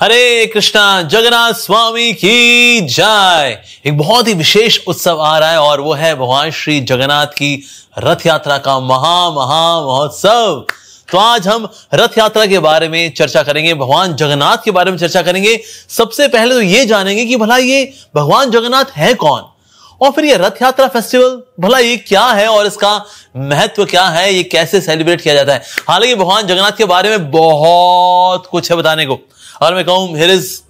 हरे कृष्णा जगन्नाथ स्वामी की जय एक बहुत ही विशेष उत्सव आ रहा है और वो है भगवान श्री जगन्नाथ की रथ यात्रा का महा महा महोत्सव तो आज हम रथ यात्रा के बारे में चर्चा करेंगे भगवान जगन्नाथ के बारे में चर्चा करेंगे सबसे पहले तो ये जानेंगे कि भला ये भगवान जगन्नाथ है कौन और फिर ये रथ यात्रा फेस्टिवल भला ये क्या है और इसका महत्व क्या है ये कैसे सेलिब्रेट किया जाता है हालांकि भगवान जगन्नाथ के बारे में बहुत कुछ है बताने को और मैं कहूँ here is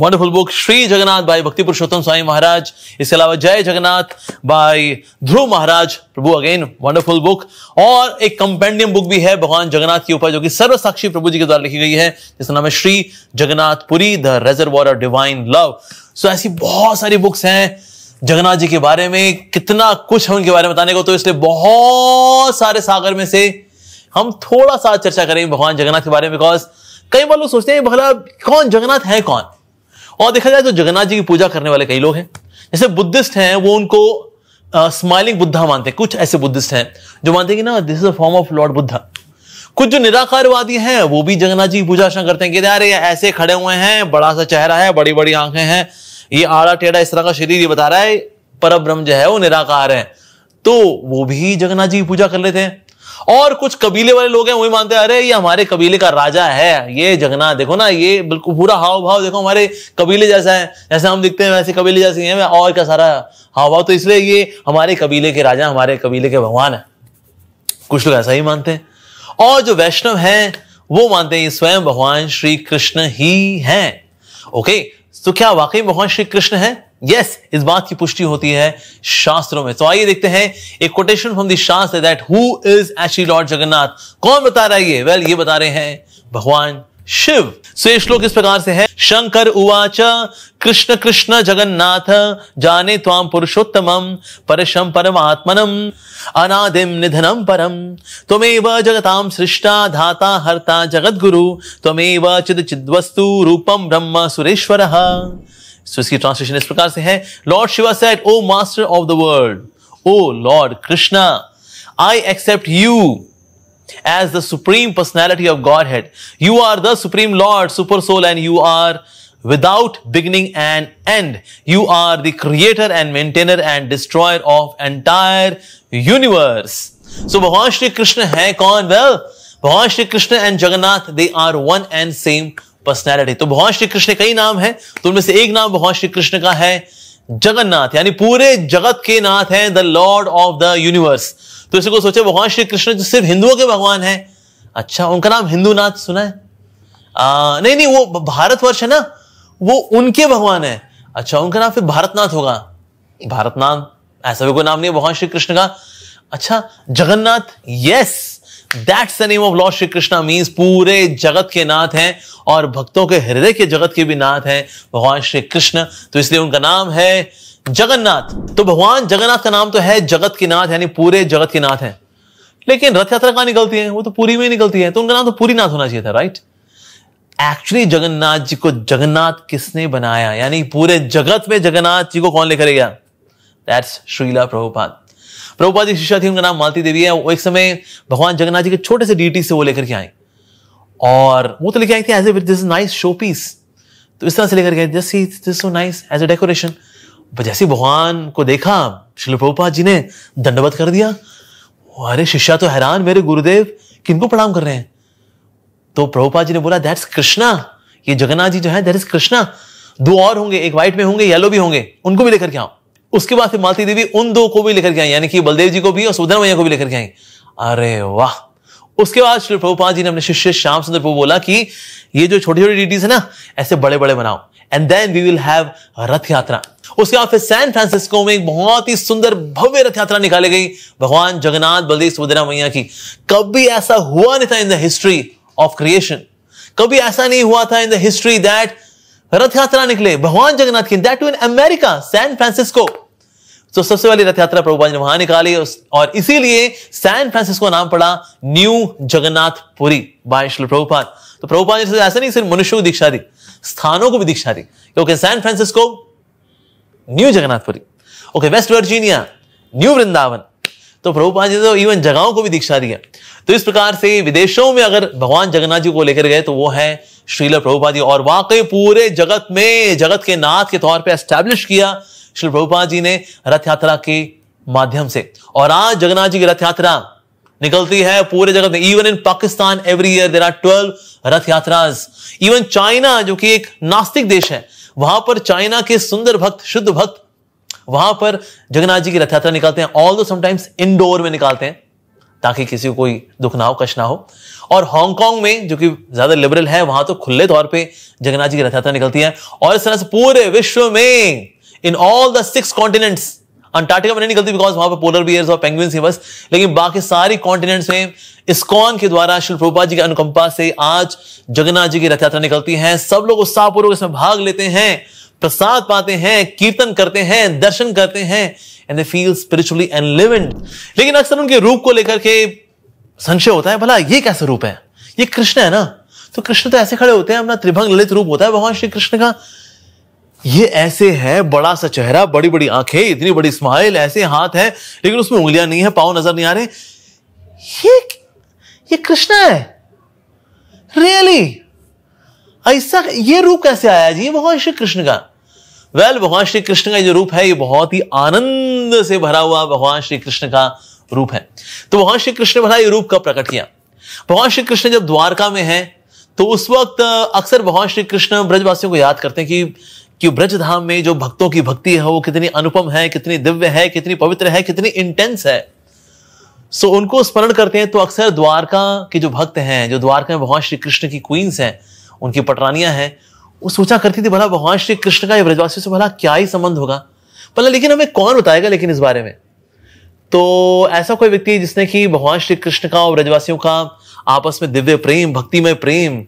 wonderful book Shri Jagannath भाई भक्ति पुरुषोत्तम स्वामी महाराज इसके अलावा जय जगन्नाथ भाई Dhruv Maharaj Prabhu again wonderful book और एक कंपेंडियम बुक भी है भगवान जगन्नाथ के ऊपर जो कि सर्व साक्षी प्रभु जी के द्वारा लिखी गई है जिसका नाम है Shri Jagannath Puri the reservoir of divine love so ऐसी बहुत सारी बुक्स हैं जगन्नाथ जी के बारे में कितना कुछ है उनके बारे में बताने को तो इसलिए बहुत सारे सागर में से हम थोड़ा सा चर्चा करेंगे भगवान जगन्नाथ के बारे में बिकॉज कई बार लोग सोचते हैं भला कौन जगन्नाथ है कौन और देखा जाए तो जगन्नाथ जी की पूजा करने वाले कई लोग हैं जैसे बुद्धिस्ट हैं वो उनको स्माइलिंग बुद्धा मानते हैं कुछ ऐसे बुद्धिस्ट हैं जो मानते हैं कि ना this is a form of lord Buddha कुछ जो निराकारवादी हैं वो भी जगन्नाथ जी की पूजा अर्चना करते हैं कि अरे ऐसे खड़े हुए हैं बड़ा सा चेहरा है बड़ी बड़ी आंखें हैं ये आड़ा टेढ़ा इस तरह का शरीर ये बता रहा है पर ब्रह्म जो है वो निराकार है तो वो भी जगन्नाथ जी की पूजा कर लेते हैं और कुछ कबीले वाले लोग हैं वही मानते हैं अरे ये हमारे कबीले का राजा है ये जगना देखो ना ये बिल्कुल पूरा हाव भाव देखो हमारे कबीले जैसा है जैसे हम दिखते हैं वैसे कबीले जैसे हैं और क्या सारा हाव भाव तो इसलिए ये हमारे कबीले के राजा हमारे कबीले के भगवान है कुछ लोग ऐसा ही मानते हैं और जो वैष्णव है वो मानते हैं स्वयं भगवान श्री कृष्ण ही हैं ओके तो क्या वाकई भगवान श्री कृष्ण है यस इस बात की पुष्टि होती है शास्त्रों में तो आइए देखते हैं एक quotation from the shastra that who is actually lord Jagannath कौन बता रहा है ये वेल ये बता रहे हैं भगवान शिव से श्लोक इस प्रकार से है शंकर उवाच कृष्ण कृष्ण जगन्नाथ जाने त्वाम पुरुषोत्तमम परशम परमात्मनम अनादिम निधनम परम त्वमेव जगताम सृष्टा धाता हर्ता गुरु त्वमेव चिद चिद्वस्तु रूपम ब्रह्म सुरेश्वर सो इसकी ट्रांसलेशन इस प्रकार से है lord Shiva set O master of the world O lord Krishna I accept you as the supreme personality of God head you are the supreme lord super soul and you are without beginning and end you are the creator and maintainer and destroyer of entire universe so भगवान श्री कृष्ण है कौन well भगवान Shri Krishna and Jagannath they are one and same personality तो भगवान श्री कृष्ण कई नाम है तो उनमें से एक नाम भगवान श्री कृष्ण का है जगन्नाथ यानी पूरे जगत के नाथ हैं the Lord of the universe तो इसे को सोचे भगवान श्री कृष्ण जो सिर्फ हिंदुओं के भगवान हैं अच्छा उनका नाम नाथ सुना है आ, नहीं नहीं वो भारतवर्ष है ना वो उनके भगवान है अच्छा उनका नाम फिर भारतनाथ होगा भारतनाथ ऐसा भी कोई नाम नहीं है भगवान श्री कृष्ण का अच्छा Jagannath yes that's the name of lord Shri Krishna means पूरे जगत के नाथ हैं और भक्तों के हृदय के जगत के भी नाथ हैं भगवान श्री कृष्ण तो इसलिए उनका नाम है जगन्नाथ तो भगवान जगन्नाथ का नाम तो है जगत के नाथ यानी पूरे जगत के नाथ हैं लेकिन रथ यात्रा कहाँ निकलती है वो तो पूरी में निकलती है तो उनका नाम तो पूरी नाथ होना चाहिए था राइट एक्चुअली जगन्नाथ जी को जगन्नाथ किसने बनाया यानी पूरे जगत में जगन्नाथ जी को कौन लेकर गया दैट्स श्रीला प्रभुपाद प्रभुपा जी शिष्या थी उनका नाम मालती देवी है वो एक समय भगवान जगन्नाथ जी के छोटे से डीटी से वो लेकर के आए और वो तो लेके आई थी as a this nice showpiece तो इस तरह से लेकर गए so nice as a decoration जैसे भगवान को देखा श्री प्रभुपाद जी ने दंडवत कर दिया अरे शिष्या तो हैरान मेरे गुरुदेव किनको प्रणाम कर रहे हैं तो प्रभुपाद जी ने बोला दैट्स कृष्णा ये जगन्नाथ जी जो है दैट इज कृष्णा दो और होंगे एक व्हाइट में होंगे येलो भी होंगे उनको भी लेकर के आओ उसके बाद फिर मालती देवी उन दो को भी लेकर के आई यानी कि बलदेव जी को भी और सुधर मैया को भी लेकर के आई अरे वाह उसके बाद श्री प्रभुपाल जी ने अपने शिष्य श्याम सुंदर प्रभु बोला कि ये जो छोटी छोटी डिटीज है ना ऐसे बड़े बड़े बनाओ and then we will have Rath Yatra उसके बाद फिर सैन फ्रांसिस्को में एक बहुत ही सुंदर भव्य रथ यात्रा निकाली गई भगवान जगन्नाथ बलदेव सुभद्रा मैया की कभी ऐसा हुआ नहीं था in the history of creation कभी ऐसा नहीं हुआ था इन द हिस्ट्री दैट रथ यात्रा निकले भगवान जगन्नाथ की that too in America San Francisco तो सबसे पहले रथ यात्रा प्रभुपा ने वहां निकाली और इसीलिए सैन फ्रांसिस्को नाम पड़ा न्यू जगन्नाथपुरी बाय प्रभुपाल तो प्रभुपाल जी ऐसे नहीं सिर्फ मनुष्य को दीक्षा दी स्थानों को भी दीक्षा दी क्योंकि San Francisco New Jagannathpuri okay West Virginia New Vrindavan तो प्रभुपाल जी तो इवन जगहों को भी दीक्षा दी तो इस प्रकार से विदेशों में अगर भगवान जगन्नाथ जी को लेकर गए तो वो है श्रील प्रभुपाद जी और वाकई पूरे जगत में जगत के नाथ के तौर पर एस्टैब्लिश किया श्री प्रभुपाद जी ने रथ यात्रा के माध्यम से और आज जगन्नाथ जी की रथ यात्रा निकलती है पूरे जगत में even in Pakistan every year there are twelve Rath Yatra even China जो कि एक नास्तिक देश है वहां पर चाइना के सुंदर भक्त शुद्ध भक्त वहां पर जगन्नाथ जी की रथ यात्रा निकालते हैं ऑल दो समटाइम्स इंडोर में निकालते हैं ताकि किसी को कोई दुख ना हो कष्ट ना हो और हांगकांग में जो कि ज्यादा लिबरल है वहां तो खुले तौर पे जगन्नाथ जी की रथ यात्रा निकलती है और इस तरह से पूरे विश्व में in all the six continents Antarctica में नहीं निकलती बिकॉज वहां पर पोलर बियर्स और पेंगुइन्स ही बस लेकिन बाकी सारी कॉन्टिनेंट्स में इस्कॉन के द्वारा श्री प्रभुपा जी के अनुकंपा से आज जगन्नाथ जी की रथ यात्रा निकलती है सब लोग उत्साहपूर्वक इसमें भाग लेते हैं प्रसाद पाते हैं कीर्तन करते हैं दर्शन करते हैं and they feel spiritually and livened लेकिन अक्सर उनके रूप को लेकर के संशय होता है भला ये कैसा रूप है ये कृष्ण है ना तो कृष्ण तो ऐसे खड़े होते हैं अपना त्रिभंग ललित रूप होता है भगवान श्री कृष्ण का ये ऐसे है बड़ा सा चेहरा बड़ी बड़ी आंखें इतनी बड़ी स्माइल ऐसे हाथ है लेकिन उसमें उंगलियां नहीं है पाव नजर नहीं आ रहे ये ये कृष्णा है रियली ऐसा ये रूप कैसे आया जी भगवान श्री कृष्ण का वेल well, भगवान श्री कृष्ण का जो रूप है ये बहुत ही आनंद से भरा हुआ भगवान श्री कृष्ण का रूप है तो भगवान श्री कृष्ण ने भला ये रूप कब प्रकट किया भगवान श्री कृष्ण जब द्वारका में है तो उस वक्त अक्सर भगवान श्री कृष्ण ब्रजवासियों को याद करते हैं कि कि ब्रजधाम में जो भक्तों की भक्ति है वो कितनी अनुपम है कितनी दिव्य है कितनी पवित्र है कितनी इंटेंस है सो so, उनको स्मरण करते हैं तो अक्सर द्वारका के जो भक्त हैं जो द्वारका में भगवान श्री कृष्ण की क्वींस हैं उनकी पटरानियां हैं वो सोचा करती थी भला भगवान श्री कृष्ण का ये ब्रजवासियों से भला क्या ही संबंध होगा भला लेकिन हमें कौन बताएगा लेकिन इस बारे में तो ऐसा कोई व्यक्ति जिसने कि भगवान श्री कृष्ण का और ब्रजवासियों का आपस में दिव्य प्रेम भक्तिमय प्रेम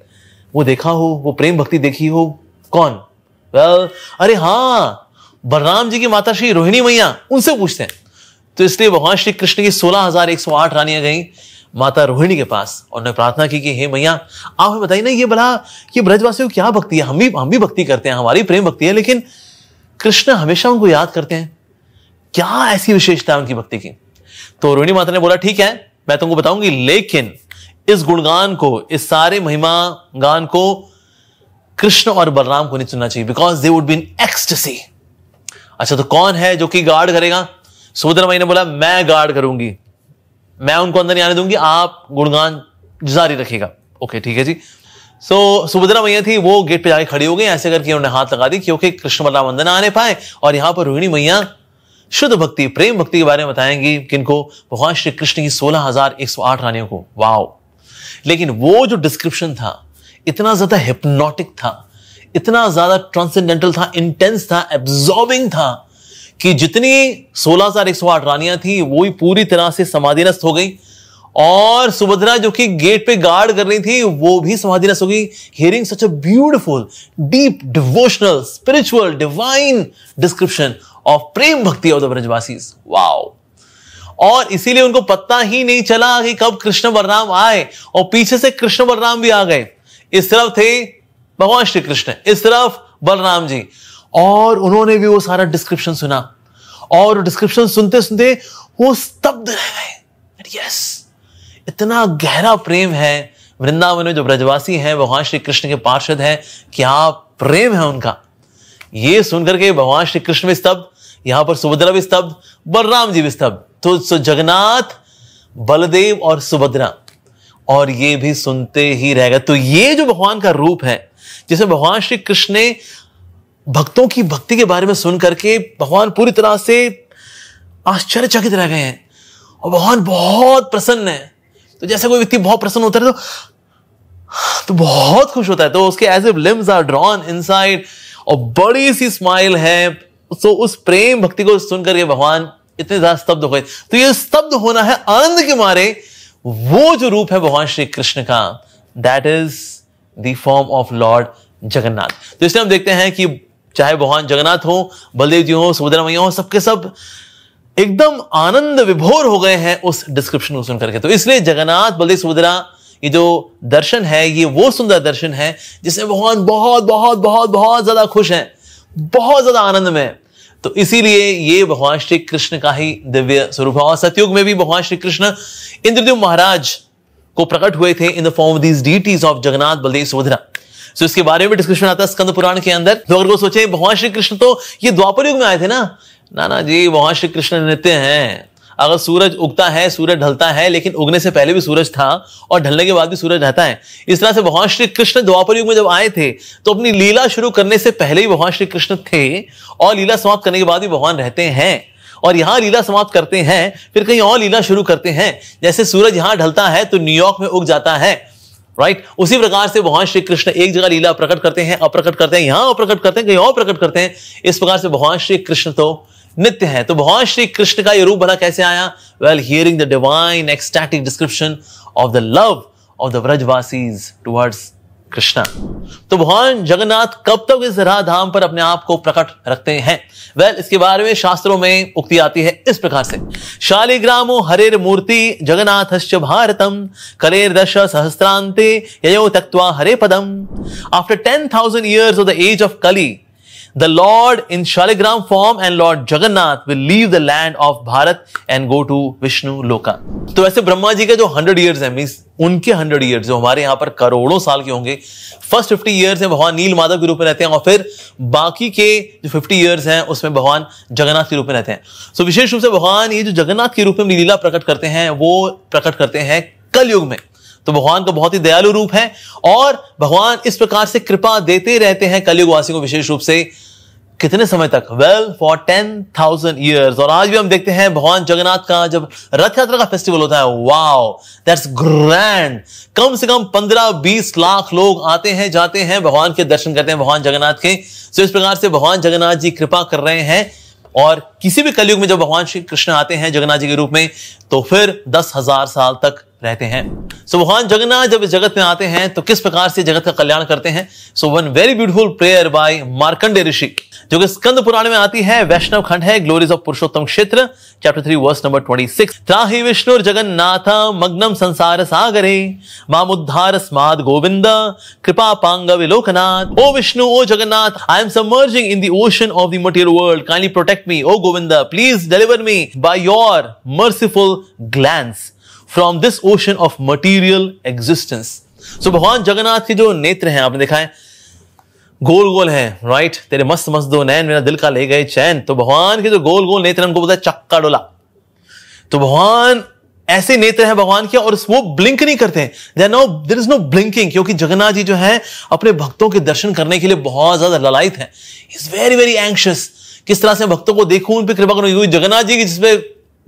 वो देखा हो वो प्रेम भक्ति देखी हो कौन well, अरे हाँ बलराम जी की माता श्री रोहिणी मैया उनसे पूछते हैं तो इसलिए भगवान श्री कृष्ण की सोलह हजार एक सौ आठ रानियां गई माता रोहिणी के पास और उन्होंने प्रार्थना की कि हे मैया आप हमें बताइए ना ये भला ये ब्रजवासियों क्या भक्ति है हम भी हम भी भक्ति करते हैं हमारी प्रेम भक्ति है लेकिन कृष्ण हमेशा उनको याद करते हैं क्या ऐसी विशेषता है उनकी भक्ति की तो रोहिणी माता ने बोला ठीक है मैं तुमको बताऊंगी लेकिन इस गुणगान को इस सारे महिमा गान को कृष्ण और बलराम को नहीं चुनना चाहिए because they would been in अच्छा तो कौन है जो कि गार्ड करेगा सुभद्रा मई ने बोला मैं गार्ड करूंगी मैं उनको अंदर नहीं आने दूंगी आप गुणगान जारी रखेगा ओके ठीक है जी सो so, सुभद्रा मैया थी वो गेट पे जाके खड़ी हो गई ऐसे करके उन्होंने हाथ लगा दी क्योंकि कृष्ण बलराम अंदर आने पाए और यहां पर रोहिणी मैया शुद्ध भक्ति प्रेम भक्ति के बारे में बताएंगी किनको भगवान श्री कृष्ण की सोलह हजार एक सौ आठ रानियों को वाओ लेकिन वो जो डिस्क्रिप्शन था इतना ज्यादा हिप्नोटिक था इतना ज्यादा ट्रांसेंडेंटल था इंटेंस था एब्जॉर्बिंग था कि जितनी सोलह हजार एक सौ रानियां थी वो ही पूरी तरह से समाधिनस्त हो गई और सुभद्रा जो कि गेट पे गार्ड कर रही थी वो भी समाधिनस्त हो गई hearing such a beautiful deep devotional spiritual divine description of prem bhakti of the Brajwasi wow और इसीलिए उनको पता ही नहीं चला कि कब कृष्ण बलराम आए और पीछे से कृष्ण बलराम भी आ गए इस तरफ थे भगवान श्री कृष्ण इस तरफ बलराम जी और उन्होंने भी वो सारा डिस्क्रिप्शन सुना और डिस्क्रिप्शन सुनते सुनते वो स्तब्ध रह गए यस इतना गहरा प्रेम है वृंदावन में जो ब्रजवासी हैं भगवान श्री कृष्ण के पार्षद हैं क्या प्रेम है उनका ये सुनकर के भगवान श्री कृष्ण भी स्तब्ध यहां पर सुभद्रा भी स्तब्ध बलराम जी भी स्तब्ध तो, तो जगन्नाथ बलदेव और सुभद्रा और ये भी सुनते ही रह गए तो ये जो भगवान का रूप है जिसमें भगवान श्री कृष्ण ने भक्तों की भक्ति के बारे में सुन करके भगवान पूरी तरह से आश्चर्यचकित रह गए हैं और भगवान बहुत प्रसन्न है तो जैसे कोई व्यक्ति बहुत प्रसन्न होता है तो तो बहुत खुश होता है तो उसके as if limbs are drawn inside और बड़ी सी स्माइल है तो उस प्रेम भक्ति को सुनकर ये भगवान इतने ज्यादा स्तब्ध हो गए तो ये स्तब्ध होना है आनंद के मारे वो जो रूप है भगवान श्री कृष्ण का that is the form of Lord Jagannath तो इसलिए हम देखते हैं कि चाहे भगवान जगन्नाथ हो बलदेव जी हो सुभद्रा मैया हो सबके सब एकदम आनंद विभोर हो गए हैं उस डिस्क्रिप्शन को सुन करके तो इसलिए जगन्नाथ बलदेव सुभद्रा ये जो दर्शन है ये वो सुंदर दर्शन है जिसमें भगवान बहुत बहुत बहुत बहुत ज्यादा खुश हैं बहुत ज्यादा आनंद में तो इसीलिए ये भगवान श्री कृष्ण का ही दिव्य स्वरूप है और सतयुग में भी भगवान श्री कृष्ण इंद्रदेव महाराज को प्रकट हुए थे in the form of these deities of Jagannath Baldev Subhadra so इसके बारे में डिस्क्रिप्शन आता है स्कंद पुराण के अंदर तो अगर को सोचे भगवान श्री कृष्ण तो ये द्वापर युग में आए थे ना नाना जी भगवान श्री कृष्ण नृत्य हैं अगर सूरज उगता है सूरज ढलता है लेकिन उगने से पहले भी सूरज था और ढलने के बाद भी सूरज रहता है इस तरह से भगवान श्री कृष्ण द्वापर युग में जब आए थे तो अपनी लीला शुरू करने से पहले ही भगवान श्री कृष्ण थे और लीला समाप्त करने के बाद भी भगवान रहते हैं और यहाँ लीला समाप्त करते हैं फिर कहीं और लीला शुरू करते हैं जैसे सूरज यहाँ ढलता है तो न्यूयॉर्क में उग जाता है राइट right? उसी प्रकार से भगवान श्री कृष्ण एक जगह लीला प्रकट करते हैं अप्रकट करते हैं यहां अप्रकट करते हैं कहीं और प्रकट करते हैं इस प्रकार से भगवान श्री कृष्ण तो नित्य है तो भगवान श्री कृष्ण का ये रूप भला कैसे आया well hearing the divine ecstatic description of the love of the Vrajavasi towards Krishna तो भगवान जगन्नाथ कब तक इस राधाम पर अपने आप को प्रकट रखते हैं वेल well, इसके बारे में शास्त्रों में उक्ति आती है इस प्रकार से शालिग्रामो हरेर मूर्ति जगन्नाथश्च भारतम कलेर दश सहस्त्रांते यो तक्वा हरे पदम after ten thousand years of the age of Kali the Lord in Shaligram form and Lord Jagannath will leave the land of Bharat and go to Vishnu loka तो वैसे ब्रह्मा जी का जो हंड्रेड ईयर्स है मीन उनके हंड्रेड ईयर्स जो हमारे यहाँ पर करोड़ों साल के होंगे फर्स्ट फिफ्टी ईयर्स में भगवान नील माधव के रूप में रहते हैं और फिर बाकी के जो फिफ्टी ईयर्स हैं उसमें भगवान जगन्नाथ के रूप में रहते हैं सो विशेष रूप से भगवान ये जो जगन्नाथ के रूप में लीला प्रकट करते हैं वो प्रकट करते हैं कलयुग में तो भगवान का तो बहुत ही दयालु रूप है और भगवान इस प्रकार से कृपा देते रहते हैं कलयुग को विशेष रूप से कितने समय तक well for ten thousand years और आज भी हम देखते हैं भगवान जगन्नाथ का जब रथ यात्रा का फेस्टिवल होता है वाओ दैट्स ग्रैंड कम से कम पंद्रह बीस लाख लोग आते हैं जाते हैं भगवान के दर्शन करते हैं भगवान जगन्नाथ के सो इस प्रकार से भगवान जगन्नाथ जी कृपा कर रहे हैं और किसी भी कलयुग में जब भगवान श्री कृष्ण आते हैं जगन्नाथ जी के रूप में तो फिर दस हजार साल तक रहते हैं सो भगवान जगन्नाथ जब इस जगत में आते हैं तो किस प्रकार से जगत का कल्याण करते हैं so one very beautiful prayer by Markande Rishi जो कि स्कंद पुराण में आती है वैष्णव खंड है glories of Purushottam Kshetra chapter three verse number twenty six त्राही विष्णु जगन्नाथ मग्नम संसार सागरे माम उद्धार स्माद गोविंद कृपा पांग विलोकनाथ O Vishnu O Jagannath I am submerging in the ocean of the material world kindly protect me O Govind please deliver me by your merciful glance from this ocean of material existence so भगवान जगन्नाथ के जो नेत्र हैं आपने देखा है गोल गोल हैं राइट तेरे मस्त मस्त दो नैन मेरा दिल का ले गए चैन तो भगवान के जो गोल गोल नेत्र हमको बोलता है चक्का डोला तो भगवान ऐसे नेत्र हैं भगवान के और वो ब्लिंक नहीं करते हैं no there is no blinking क्योंकि जगन्नाथ जी जो है अपने भक्तों के दर्शन करने के लिए बहुत ज्यादा ललायत है इज वेरी वेरी एंशियस किस तरह से भक्तों को देखूं उन पर कृपा करूं क्योंकि जगन्नाथ जी की जिसपे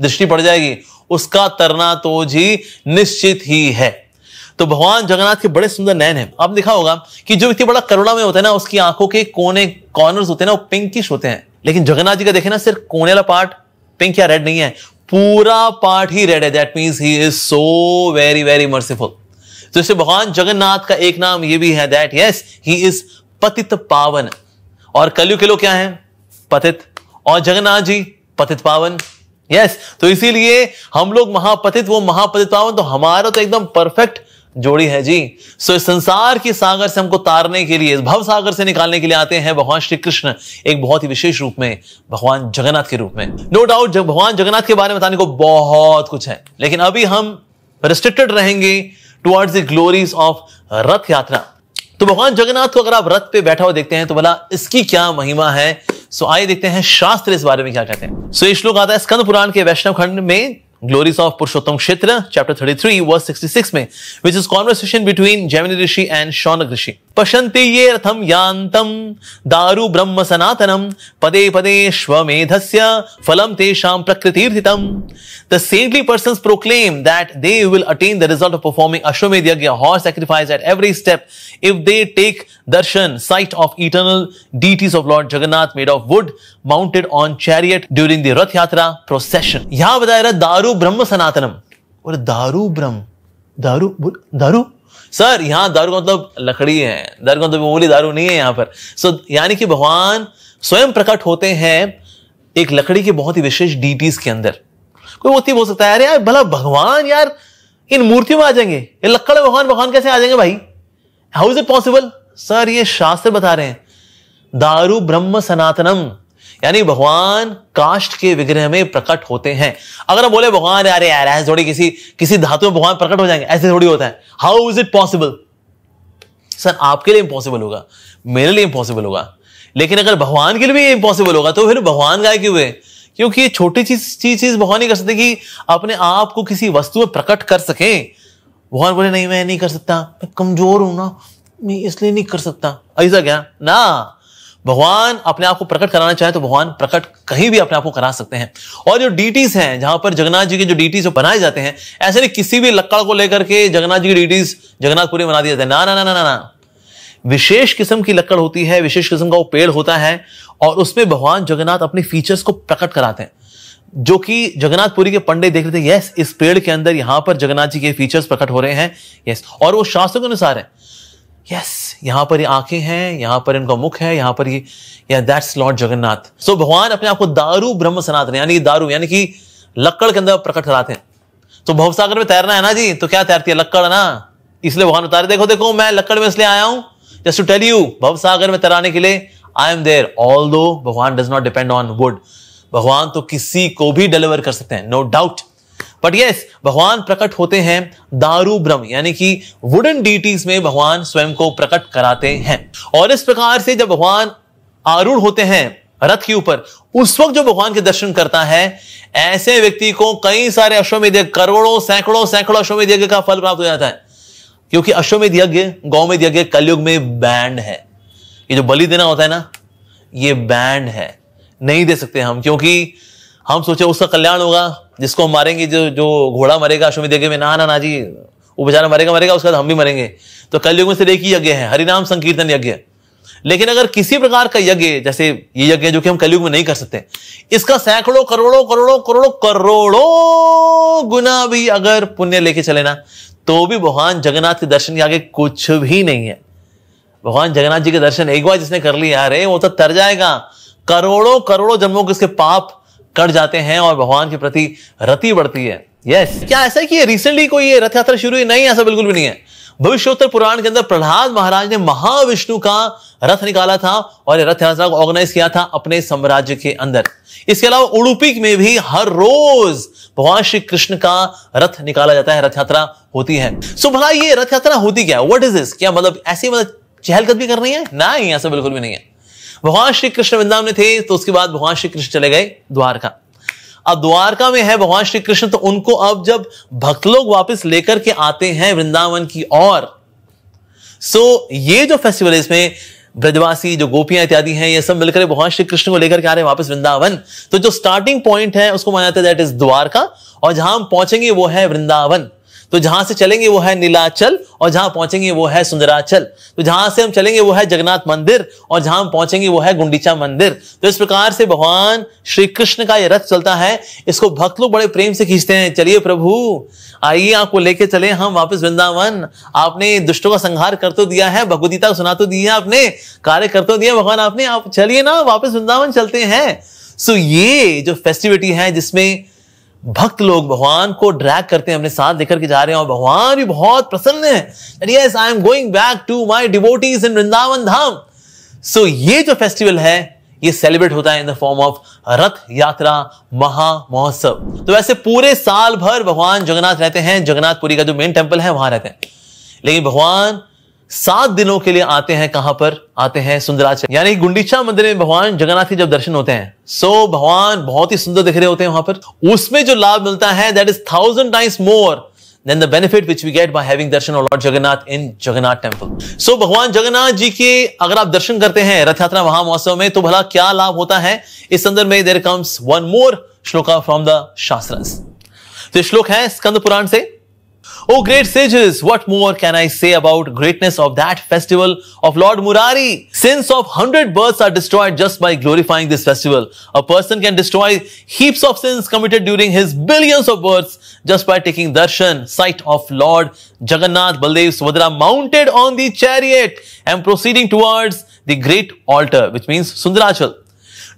दृष्टि पड़ जाएगी उसका तरना तो जी निश्चित ही है तो भगवान जगन्नाथ के बड़े सुंदर नयन है आप देखा होगा कि जो व्यक्ति बड़ा करुणा में होता है ना उसकी आंखों के कोने कॉर्नर्स होते हैं ना वो पिंकिश होते हैं लेकिन जगन्नाथ जी का देखे ना सिर्फ कोने वाला पार्ट पिंक या रेड नहीं है पूरा पार्ट ही रेड है that means he is so very very merciful तो इससे भगवान जगन्नाथ का एक नाम ये भी है दैट यस ही इज पतित पावन और कलयुग के लोग क्या है पतित और जगन्नाथ जी पतित पावन यस yes, तो इसीलिए हम लोग महापतित वो महापतितावन तो हमारा तो एकदम परफेक्ट जोड़ी है जी सो so, इस संसार की सागर से हमको तारने के लिए भव सागर से निकालने के लिए आते हैं भगवान श्री कृष्ण एक बहुत ही विशेष रूप में भगवान जगन्नाथ के रूप में नो डाउट जब भगवान जगन्नाथ के बारे में बताने को बहुत कुछ है लेकिन अभी हम रिस्ट्रिक्टेड रहेंगे टुवर्ड्स द ग्लोरीज ऑफ रथ यात्रा तो भगवान जगन्नाथ को अगर आप रथ पे बैठा हुआ देखते हैं तो बोला इसकी क्या महिमा है सो आइए देखते हैं शास्त्र इस बारे में क्या कहते हैं सो ये श्लोक आता है स्कंद पुराण के वैष्णव खंड में glories of Purushottam Kshetra chapter thirty three verse six में which is conversation between Jaimini Rishi and Shaunak Rishi पशन्ति ये रथम यान्तं दारु ब्रह्म सनातनम पदे पदे स्वमेधस्य फलम तेषां प्रकृतिर्थितम the saintly persons proclaim that they will attain the result of performing ashwamedh yagya horse sacrifice at every step if they take darshan sight of eternal deities of Lord Jagannath made of wood mounted on chariot during the Rath Yatra procession यहां बताया दारु ब्रह्म सनातनम और दारु ब्रह्म दारु दारु sir यहाँ दारू का मतलब लकड़ी है दारू का मतलब मामूली दारू नहीं है यहाँ पर सो यानी कि भगवान स्वयं प्रकट होते हैं एक लकड़ी के बहुत ही विशेष डीटीज के अंदर कोई वो बोल सकता है अरे यार भला भगवान यार इन मूर्तियों में आ जाएंगे ये लकड़ भगवान भगवान कैसे आ जाएंगे भाई how is it possible sir ये शास्त्र बता रहे हैं दारू ब्रह्म सनातनम यानी भगवान काष्ट के विग्रह में प्रकट होते हैं अगर हम बोले भगवान यार यार ऐसे थोड़ी किसी किसी धातु में भगवान प्रकट हो जाएंगे ऐसे थोड़ी होता है how is it possible sir आपके लिए इंपॉसिबल होगा मेरे लिए इंपॉसिबल होगा लेकिन अगर भगवान के लिए भी इंपॉसिबल होगा तो फिर भगवान गाय क्यों हुए क्योंकि ये छोटी चीज चीज चीज भगवान नहीं कर सकते कि अपने आप को किसी वस्तु में प्रकट कर सके भगवान बोले नहीं मैं नहीं कर सकता मैं कमजोर हूं ना मैं इसलिए नहीं कर सकता ऐसा क्या ना भगवान अपने आप को प्रकट कराना चाहे तो भगवान प्रकट कहीं भी अपने आप को करा सकते हैं और जो डीटीज हैं जहां पर जगन्नाथ जी के जो डीटीज बनाए जाते हैं ऐसे नहीं किसी भी लक्कड़ को लेकर के जगन्नाथ जी की डीटीज जगन्नाथपुरी बना दिए जाते हैं ना ना ना ना ना ना विशेष किस्म की लकड़ होती है विशेष किस्म का वो पेड़ होता है और उसमें भगवान जगन्नाथ अपने फीचर्स को प्रकट कराते हैं जो कि जगन्नाथपुरी के पंडित देख रहे थे यस इस पेड़ के अंदर यहां पर जगन्नाथ जी के फीचर्स प्रकट हो रहे हैं यस और वो शास्त्रों के अनुसार है यस यहाँ पर ये आंखें हैं यहाँ पर इनका मुख है यहाँ पर ये या दैट्स लॉर्ड जगन्नाथ सो भगवान अपने आप को दारू ब्रह्म सनातन यानी दारू यानी कि लक्कड़ के अंदर प्रकट कराते हैं तो भव भवसागर में तैरना है ना जी तो क्या तैरती है लक्कड़ ना इसलिए भगवान उतारे देखो देखो मैं लक्कड़ में इसलिए आया हूं जस्ट टू टेल यू भवसागर में तैराने के लिए I am there although भगवान does not depend on wood भगवान तो किसी को भी डिलीवर कर सकते हैं no no doubt but yes भगवान प्रकट होते हैं दारू ब्रह्म यानी कि वुडन डीटीज में भगवान स्वयं को प्रकट कराते हैं और इस प्रकार से जब भगवान आरूढ़ होते हैं रथ के ऊपर उस वक्त जो भगवान के दर्शन करता है ऐसे व्यक्ति को कई सारे अश्वमेध करोड़ों सैकड़ों सैकड़ों अश्वमेध यज्ञ का फल प्राप्त हो जाता है क्योंकि अश्वमेध यज्ञ गौ में यज्ञ कलयुग में बैंड है ये जो बलि देना होता है ना ये बैंड है नहीं दे सकते हम क्योंकि हम सोचे उसका कल्याण होगा जिसको हम मारेंगे जो जो घोड़ा मरेगा अश्वमेधे में ना ना ना जी वो बेचारा मरेगा मरेगा उसके बाद हम भी मरेंगे तो कलयुग में से एक ही यज्ञ है हरिनाम संकीर्तन यज्ञ लेकिन अगर किसी प्रकार का यज्ञ जैसे ये यज्ञ जो कि हम कलयुग में नहीं कर सकते इसका सैकड़ों करोड़ों करोड़ों करोड़ों करोड़ों गुना भी अगर पुण्य लेके चले ना तो भी भगवान जगन्नाथ के दर्शन के आगे कुछ भी नहीं है भगवान जगन्नाथ जी के दर्शन एक बार जिसने कर लिया अरे वो तो तर जाएगा करोड़ों करोड़ों जन्मों के उसके पाप कट जाते हैं और भगवान के प्रति रति बढ़ती है यस yes. क्या ऐसा है कि रिसेंटली कोई रथ यात्रा शुरू हुई नहीं ऐसा बिल्कुल भी नहीं है भविष्योत्तर पुराण के अंदर प्रहलाद महाराज ने महाविष्णु का रथ निकाला था और रथ यात्रा को ऑर्गेनाइज किया था अपने साम्राज्य के अंदर इसके अलावा उड़ुपी में भी हर रोज भगवान श्री कृष्ण का रथ निकाला जाता है रथ यात्रा होती है सो भला ये रथ यात्रा होती क्या वट व्हाट इज दिस क्या मतलब ऐसी मतलब चहलकदमी कर रही है ना ही ऐसा बिल्कुल भी नहीं है भगवान श्री कृष्ण वृंदावन में थे तो उसके बाद भगवान श्री कृष्ण चले गए द्वारका अब द्वारका में है भगवान श्री कृष्ण तो उनको अब जब भक्त लोग वापस लेकर के आते हैं वृंदावन की ओर सो ये जो फेस्टिवल है इसमें ब्रजवासी जो गोपियां इत्यादि हैं ये सब मिलकर भगवान श्री कृष्ण को लेकर के आ रहे हैं वापस वृंदावन तो जो स्टार्टिंग पॉइंट है उसको माना जाता है दैट इज द्वारका और जहां हम पहुंचेंगे वो है वृंदावन तो जहां से चलेंगे वो है नीलाचल और जहां पहुंचेंगे वो है सुंदराचल तो जहां से हम चलेंगे वो है जगन्नाथ मंदिर और जहां हम पहुंचेंगे वो है गुंडीचा मंदिर तो इस प्रकार से भगवान श्री कृष्ण का यह रथ चलता है इसको भक्त लोग बड़े प्रेम से खींचते हैं चलिए प्रभु आइए आपको लेके चले हम वापस वृंदावन आपने दुष्टों का संहार कर तो दिया है भगवदीता सुना तो दिया आपने कार्य कर तो दिया भगवान आपने आप चलिए ना वापस वृंदावन चलते हैं सो ये जो फेस्टिविटी है जिसमें भक्त लोग भगवान को ड्रैग करते हैं अपने साथ लेकर के जा रहे हैं और भगवान भी बहुत प्रसन्न है yes I am going back to my devotees in Vrindavan Dham so ये जो फेस्टिवल है ये सेलिब्रेट होता है इन द फॉर्म ऑफ रथ यात्रा महा महोत्सव तो वैसे पूरे साल भर भगवान जगन्नाथ रहते हैं जगन्नाथपुरी का जो मेन टेम्पल है वहां रहते हैं लेकिन भगवान सात दिनों के लिए आते हैं कहां पर आते हैं सुंदराचल यानी गुंडीचा मंदिर में भगवान जगन्नाथ के जब दर्शन होते हैं सो so, भगवान बहुत ही सुंदर दिख रहे होते हैं वहां पर उसमें जो लाभ मिलता है that is thousand times more than the benefit which we get by having darshan Lord Jagannath in Jagannath temple so भगवान जगन्नाथ जी के अगर आप दर्शन करते हैं रथ यात्रा महामहोत्सव में तो भला क्या लाभ होता है इस संदर्भ में there comes one more shloka from the shastra तो श्लोक है स्कंद पुराण से Oh, great sages, what more can I say about greatness of that festival of Lord Murari? Sins of hundred births are destroyed just by glorifying this festival. A person can destroy heaps of sins committed during his billions of births just by taking darshan, sight of Lord Jagannath Baldev Subhadra mounted on the chariot and proceeding towards the great altar, which means Sundarachal.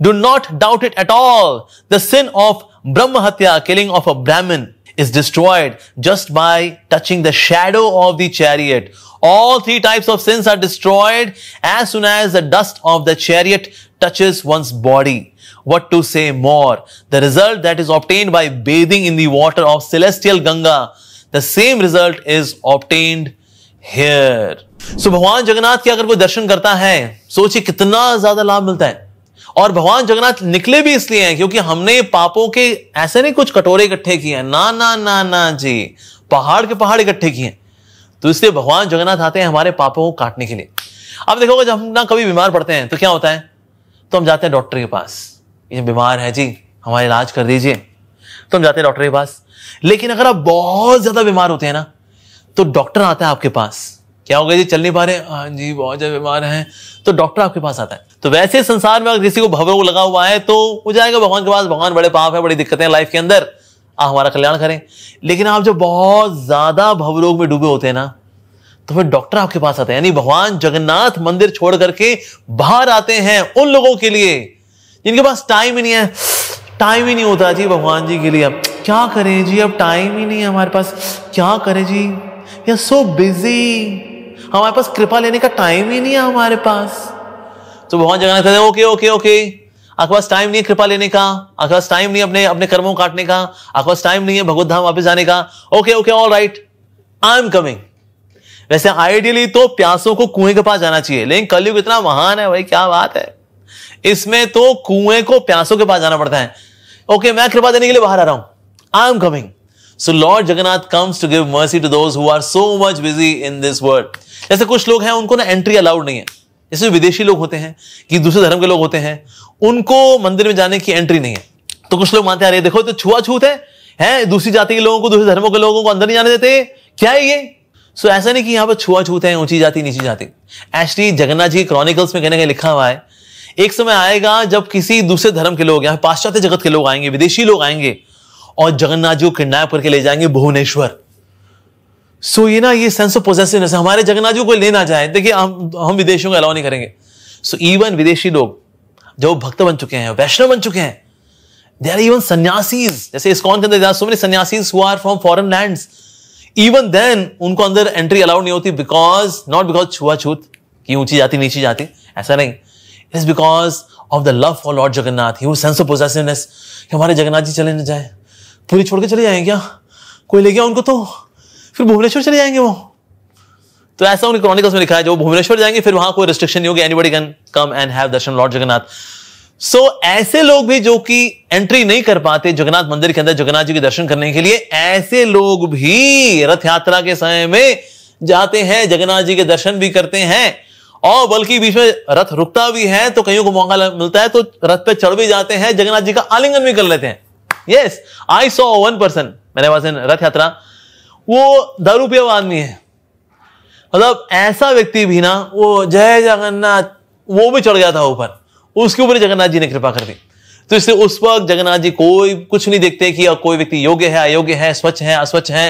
Do not doubt it at all. The sin of Brahmahatya, killing of a Brahmin, is destroyed just by touching the shadow of the chariot. All three types of sins are destroyed as soon as the dust of the chariot touches one's body. What to say more? The result that is obtained by bathing in the water of celestial Ganga, the same result is obtained here. So भगवान Jagannath, ki अगर कोई darshan, करता है सोचिए कितना ज्यादा लाभ मिलता और भगवान जगन्नाथ निकले भी इसलिए हैं क्योंकि हमने पापों के ऐसे नहीं कुछ कटोरे इकट्ठे किए हैं ना ना ना ना जी पहाड़ के पहाड़ इकट्ठे किए तो इसलिए भगवान जगन्नाथ आते हैं हमारे पापों को काटने के लिए अब देखोगे जब हम ना कभी बीमार पड़ते हैं तो क्या होता है तो हम जाते हैं डॉक्टर के पास ये बीमार है जी हमारा इलाज कर दीजिए तो हम जाते हैं डॉक्टर के पास लेकिन अगर आप बहुत ज्यादा बीमार होते हैं ना तो डॉक्टर आता है आपके पास क्या हो गया जी चल नहीं पा रहे हाँ जी बहुत ज्यादा बीमार हैं तो डॉक्टर आपके पास आता है तो वैसे संसार में अगर किसी को भव्य लगा हुआ है तो वो जाएगा भगवान के पास भगवान बड़े पाप है बड़ी दिक्कतें लाइफ के अंदर आप हमारा कल्याण करें लेकिन आप जब बहुत ज्यादा भवरोग में डूबे होते हैं ना तो फिर डॉक्टर आपके पास आते हैं यानी भगवान जगन्नाथ मंदिर छोड़ करके बाहर आते हैं उन लोगों के लिए जिनके पास टाइम ही नहीं है टाइम ही नहीं होता जी भगवान जी के लिए अब क्या करें जी अब टाइम ही नहीं है हमारे पास क्या करें जी सो बिजी हमारे पास कृपा लेने का टाइम ही नहीं है हमारे पास तो बहुत जगह कहते हैं ओके ओके ओके आपके पास टाइम नहीं है कृपा लेने का आपके पास टाइम नहीं है अपने अपने कर्मों काटने का आपके पास टाइम नहीं है भगवत धाम वापस जाने का okay okay all right I am coming वैसे आइडियली तो प्यासों को कुएं के पास जाना चाहिए लेकिन कलयुग इतना महान है भाई क्या बात है इसमें तो कुएं को प्यासों के पास जाना पड़ता है ओके मैं कृपा देने के लिए बाहर आ रहा हूं I am coming so Lord Jagannath comes to give mercy to those who are so much busy in this world जैसे कुछ लोग हैं उनको ना एंट्री अलाउड नहीं है जैसे विदेशी लोग होते हैं कि दूसरे धर्म के लोग होते हैं उनको मंदिर में जाने की एंट्री नहीं है तो कुछ लोग मानते अरे देखो तो छुआछूत है हैं दूसरी जाति के लोगों को दूसरे धर्मों के लोगों को अंदर नहीं जाने देते क्या है ये सो so, ऐसा नहीं कि यहां पर छुआछूत है ऊंची जाति नीची जाति एक्चुअली जगन्नाथ जी क्रॉनिकल्स में कहने का लिखा हुआ है एक समय आएगा जब किसी दूसरे धर्म के लोग यहाँ पाश्चात्य जगत के लोग आएंगे विदेशी लोग आएंगे और जगन्नाथ जी को किडनैप करके ले जाएंगे भुवनेश्वर सो so, ये ना ये सेंस ऑफ पोजेसिवनेस हमारे जगन्नाथ जी को ले ना जाए देखिए हम हम विदेशियों को अलाउ नहीं करेंगे सो so, इवन विदेशी लोग जो भक्त बन चुके हैं वैष्णव बन चुके हैं दे आर इवन सन्यासीज जैसे इस्कॉन के अंदर so many sannyasis who are from foreign land even then उनको अंदर एंट्री अलाउड नहीं होती बिकॉज नॉट बिकॉज छुआ छूत की ऊंची जाती नीची जाती ऐसा नहीं it is because of the love for Lord Jagannath he sense of possessiveness हमारे जगन्नाथ जी चले ना जाए पूरी छोड़ के चले जाएंगे क्या कोई ले गया उनको तो फिर भुवनेश्वर चले जाएंगे वो तो ऐसा उनके क्रॉनिकल्स में लिखा है जो भुवनेश्वर जाएंगे फिर वहां कोई रिस्ट्रिक्शन नहीं होगी anybody can come and have darshan Lord Jagannath so ऐसे लोग भी जो कि एंट्री नहीं कर पाते जगन्नाथ मंदिर के अंदर जगन्नाथ जी के दर्शन करने के लिए ऐसे लोग भी रथ यात्रा के समय में जाते हैं जगन्नाथ जी के दर्शन भी करते हैं और बल्कि बीच में रथ रुकता भी है तो कईयों को मौका मिलता है तो रथ पे चढ़ भी जाते हैं जगन्नाथ जी का आलिंगन भी कर लेते हैं yes I saw one person मैंने वहां से रथ यात्रा वो दारू पिया आदमी है मतलब ऐसा व्यक्ति भी ना वो जय जगन्नाथ वो भी चढ़ गया था ऊपर उसके ऊपर जगन्नाथ जी ने कृपा कर दी तो इससे उस वक्त जगन्नाथ जी कोई कुछ नहीं देखते कि कोई व्यक्ति योग्य है अयोग्य है स्वच्छ है अस्वच्छ है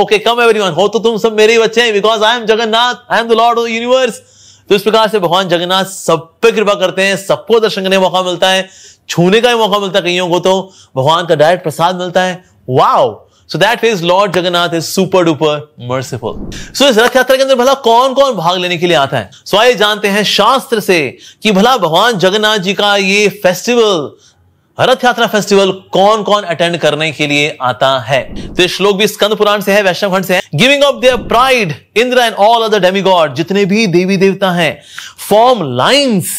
ओके कम एवरी हो तो तुम सब मेरे ही बच्चे हैं because I am Jagannath I am the Lord of the universe तो इस प्रकार से भगवान जगन्नाथ सब पे कृपा करते हैं सबको दर्शन करने का मौका मिलता है छूने का भी मौका मिलता है कईयों को तो भगवान का डायरेक्ट प्रसाद मिलता है wow so that is Lord Jagannath is super duper merciful so इस रथ यात्रा के अंदर भला कौन कौन भाग लेने के लिए आता है सो आइए जानते हैं शास्त्र से कि भला भगवान जगन्नाथ जी का ये फेस्टिवल रथ यात्रा फेस्टिवल कौन कौन अटेंड करने के लिए आता है तो श्लोक भी स्कंद पुराण से है वैष्णव खंड से है giving of their pride Indra and all other demigod जितने भी देवी देवता हैं form lines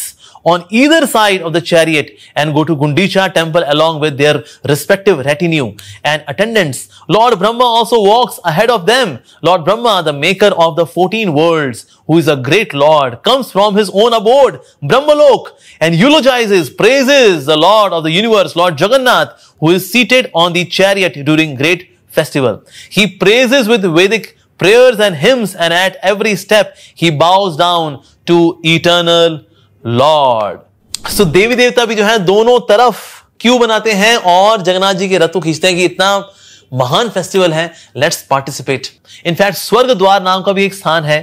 on either side of the chariot and go to Gundicha temple along with their respective retinue and attendants. Lord Brahma also walks ahead of them. Lord Brahma, the maker of the 14 worlds, who is a great Lord, comes from his own abode, Brahmalok, and eulogizes, praises the Lord of the universe, Lord Jagannath, who is seated on the chariot during great festival. He praises with Vedic prayers and hymns and at every step he bows down to eternal Lord so देवी देवता भी जो है दोनों तरफ क्यों बनाते हैं और जगन्नाथ जी के रथ को खींचते हैं कि इतना महान फेस्टिवल है लेट्स पार्टिसिपेट इनफैक्ट स्वर्ग द्वार नाम का भी एक स्थान है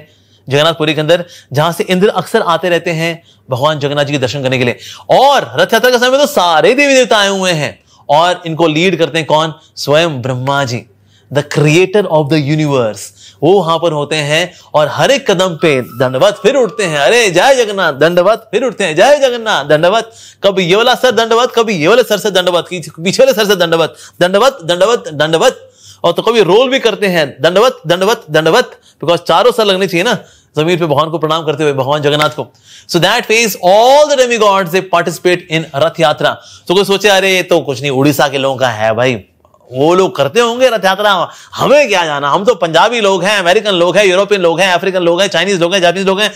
जगन्नाथपुरी के अंदर जहां से इंद्र अक्सर आते रहते हैं भगवान जगन्नाथ जी के दर्शन करने के लिए और रथ यात्रा के समय तो सारे देवी देवता आए हुए हैं और इनको लीड करते हैं कौन स्वयं Brahma ji the creator of the universe वो वहां पर होते हैं और हर एक कदम पे दंडवत फिर उठते हैं अरे जय जगन्नाथ दंडवत फिर उठते हैं जय जगन्नाथ दंडवत कभी ये वाला सर दंडवत कभी ये वाले सर से दंडवत पीछे वाले सर से दंडवत दंडवत दंडवत दंडवत और तो कभी रोल भी करते हैं दंडवत दंडवत दंडवत बिकॉज चारों सर लगने चाहिए ना जमीन पे भगवान को प्रणाम करते हुए भगवान जगन्नाथ को so that phase all the demigods they participate in Rath Yatra तो कोई सोचे अरे तो कुछ नहीं उड़ीसा के लोगों का है भाई वो लोग करते होंगे रथ यात्रा हमें क्या जाना हम तो पंजाबी लोग हैं अमेरिकन लोग हैं यूरोपियन लोग हैं अफ्रीकन लोग हैं चाइनीज लोग हैं जापानीज लोग हैं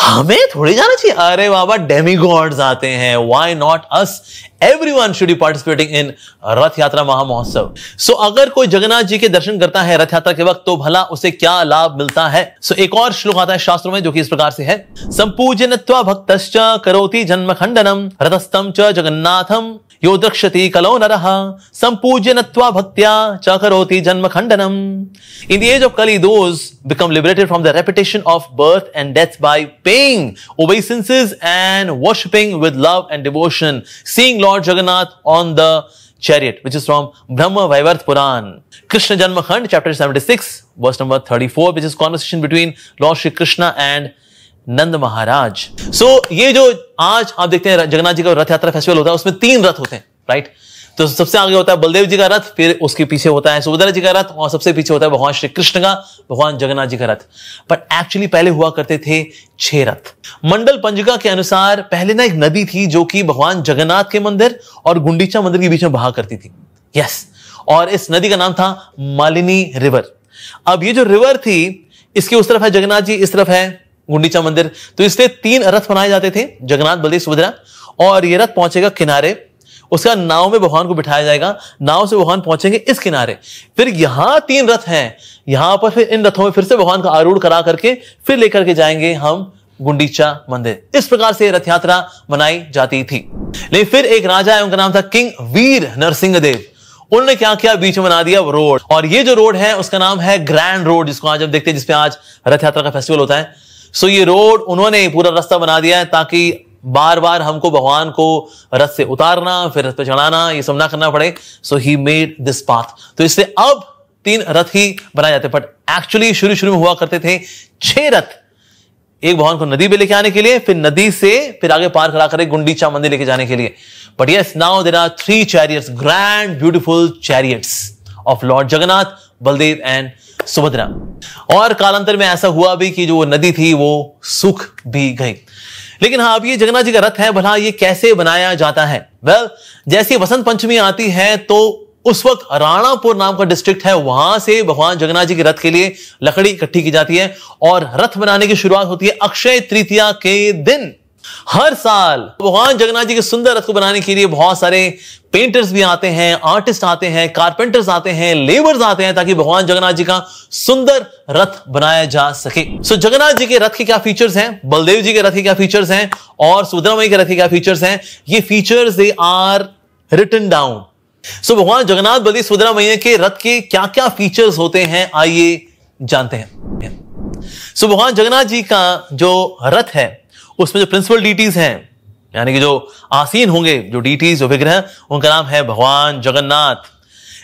हमें थोड़ी जाना चाहिए अरे बाबा डेमी गॉड्स आते हैं why not us everyone should be participating in Rath Yatra महामहोत्सव सो अगर कोई जगन्नाथ जी के दर्शन करता है रथ यात्रा के वक्त तो भला उसे क्या लाभ मिलता है सो so, एक और श्लोक आता है शास्त्रों में जो कि इस प्रकार से है संपूजन भक्त करोति जन्म खंडनम रथस्थम च जगन्नाथम यो द्रक्षति कलो न रहा संपूजन भक्त्या च करोति जन्म खंडनम in the age of Kali those become liberated from the repetition of birth and death by paying obeisances and worshipping with love and devotion, seeing Lord Jagannath on the chariot which is from Brahma Vaivarta Purana Krishna Janma Khand chapter seventy six verse number thirty four which is conversation between Lord Shri Krishna and Nand Maharaj so so, ये जो आज आप देखते हैं जगन्नाथ जी का रथ यात्रा festival होता है उसमें तीन रथ होते हैं राइट right? तो सबसे आगे होता है बलदेव जी का रथ फिर उसके पीछे होता है सुभद्रा जी का रथ और सबसे पीछे होता है भगवान श्री कृष्ण का भगवान जगन्नाथ जी का रथ पर एक्चुअली पहले हुआ करते थे छह रथ मंडल पंजिका के अनुसार पहले ना एक नदी थी जो कि भगवान जगन्नाथ के मंदिर और गुंडीचा मंदिर के बीच में बहा करती थी यस और इस नदी का नाम था मालिनी रिवर अब ये जो रिवर थी इसके उस तरफ है जगन्नाथ जी इस तरफ है गुंडीचा मंदिर तो इसलिए तीन रथ बनाए जाते थे जगन्नाथ बलदेव सुभद्रा और ये रथ पहुंचेगा किनारे उसके बाद नाव में भगवान को बिठाया जाएगा नाव से भगवान पहुंचेंगे इस किनारे फिर यहां तीन रथ हैं यहां पर फिर इन रथों में फिर से भगवान का आरूढ़ करा करके फिर लेकर के जाएंगे हम गुंडीचा मंदिर इस प्रकार से रथ यात्रा मनाई जाती थी लेकिन फिर एक राजा है उनका नाम था किंग वीर नरसिंह देव उन्होंने क्या किया बीच में बना दिया रोड और ये जो रोड है उसका नाम है ग्रैंड रोड जिसको आज हम देखते हैं जिसपे आज रथ यात्रा का फेस्टिवल होता है सो ये रोड उन्होंने पूरा रास्ता बना दिया है ताकि बार बार हमको भगवान को रथ से उतारना फिर रथ पे चढ़ाना ये सब ना करना पड़े so he made this path तो इससे अब तीन रथ ही बनाए जाते बट एक्चुअली शुरू शुरू में हुआ करते थे छह रथ एक भगवान को नदी पे लेके आने के लिए फिर नदी से फिर आगे पार करा कर गुंडीचा मंदिर लेके जाने के लिए but yes now there are three chariots grand beautiful chariots of Lord Jagannath Baldev and Subhadra और कालांतर में ऐसा हुआ भी कि जो नदी थी वो सुख भी गई लेकिन हाँ अब ये जगन्नाथ जी का रथ है भला ये कैसे बनाया जाता है वेल well, जैसी वसंत पंचमी आती है तो उस वक्त राणापुर नाम का डिस्ट्रिक्ट है वहां से भगवान जगन्नाथ जी के रथ के लिए लकड़ी इकट्ठी की जाती है और रथ बनाने की शुरुआत होती है अक्षय तृतीया के दिन हर साल भगवान जगन्नाथ जी के सुंदर रथ को बनाने के लिए बहुत सारे पेंटर्स भी आते हैं आर्टिस्ट आते हैं कारपेंटर्स आते हैं लेबर्स आते हैं ताकि भगवान जगन्नाथ जी का सुंदर रथ बनाया जा सके सो जगन्नाथ जी के रथ के क्या फीचर्स हैं बलदेव जी के रथ के क्या फीचर्स हैं और सुद्रामयी के रथ के क्या फीचर्स हैं ये features they are written down so भगवान जगन्नाथ बलि सुद्रामयी के रथ के क्या क्या फीचर्स होते हैं आइए जानते हैं सो भगवान जगन्नाथ जी का जो रथ है उसमें जो प्रिंसिपल डीटीज हैं यानी कि जो आसीन होंगे जो डीटीज जो विग्रह उनका नाम है भगवान जगन्नाथ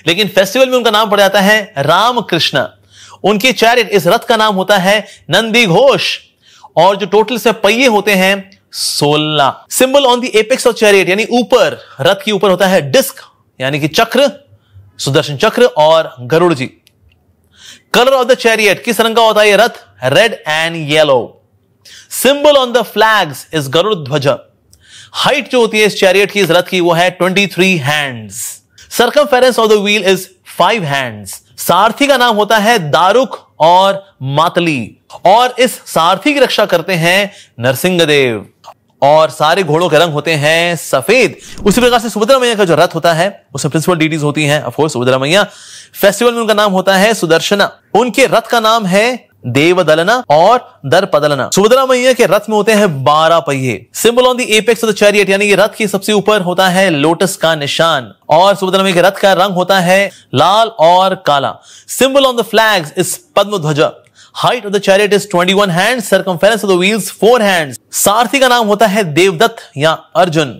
लेकिन फेस्टिवल में उनका नाम पड़ जाता है रामकृष्ण उनके चैरिट इस रथ का नाम होता है नंदी घोष और जो टोटल से पहिए होते हैं सोलह symbol on the apex of chariot यानी ऊपर रथ के ऊपर होता है डिस्क यानी कि चक्र सुदर्शन चक्र और Garuda ji colour of the chariot किस रंग का होता है ये रथ red and yellow symbol on the flags is Garuda dhwaja height जो होती है इस चैरियट की इस रथ की वो है 23 hands circumference of the wheel is five hands सारथी का नाम होता है दारुक और मातली और इस सारथी की रक्षा करते हैं नरसिंहदेव और सारे घोड़ों के रंग होते हैं सफेद उसी प्रकार से सुभद्रा मैया का जो रथ होता है उसमें प्रिंसिपल डीटीज होती हैं ऑफ कोर्स सुभद्रा मैया फेस्टिवल में उनका नाम होता है सुदर्शना उनके रथ का नाम है देवदलना और दर्पदलना सुभद्रा मैया के रथ में होते हैं बारह पहिए symbol on the apex of the chariot यानी कि रथ के सबसे ऊपर होता है लोटस का निशान और सुभद्रा मैया के रथ का रंग होता है लाल और काला symbol on the flag is Padma dhwaja height of the chariot is one hand circumference of the wheels four hand सारथी का नाम होता है देवदत्त या अर्जुन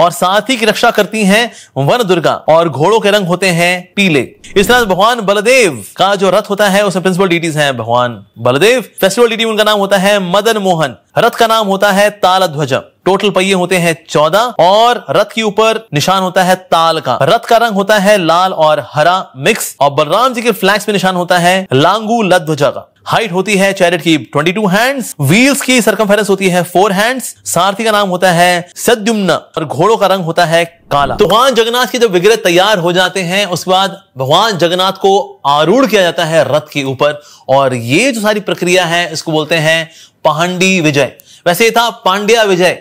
और साथ ही की रक्षा करती हैं वन दुर्गा और घोड़ों के रंग होते हैं पीले इस तरह भगवान बलदेव का जो रथ होता है उसमें प्रिंसिपल डीटीज हैं भगवान बलदेव फेस्टिवल डीटी उनका नाम होता है मदन मोहन रथ का नाम होता है ताल ध्वज टोटल पहिए होते हैं चौदह और रथ के ऊपर निशान होता है ताल का रथ का रंग होता है लाल और हरा मिक्स और बलराम जी के फ्लैक्स में निशान होता है लांगू लध्वजा का हाइट होती है चैरिट की 22 हैंड्स व्हील्स की सरकमफेरेंस होती है फोर हैंड्स सारथी का नाम होता है सद्युम्न और घोड़ों का रंग होता है काला तो भगवान जगन्नाथ के जब विग्रह तैयार हो जाते हैं उसके बाद भगवान जगन्नाथ को आरूढ़ किया जाता है रथ के ऊपर और ये जो सारी प्रक्रिया है इसको बोलते हैं पांडी विजय वैसे था पांड्या विजय